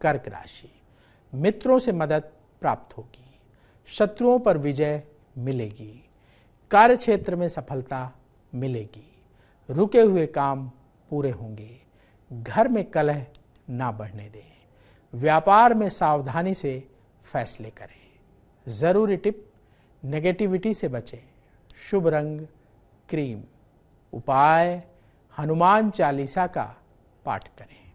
कर्क राशि मित्रों से मदद प्राप्त होगी शत्रुओं पर विजय मिलेगी कार्य क्षेत्र में सफलता मिलेगी रुके हुए काम पूरे होंगे घर में कलह ना बढ़ने दें व्यापार में सावधानी से फैसले करें ज़रूरी टिप नेगेटिविटी से बचें शुभ रंग क्रीम उपाय हनुमान चालीसा का पाठ करें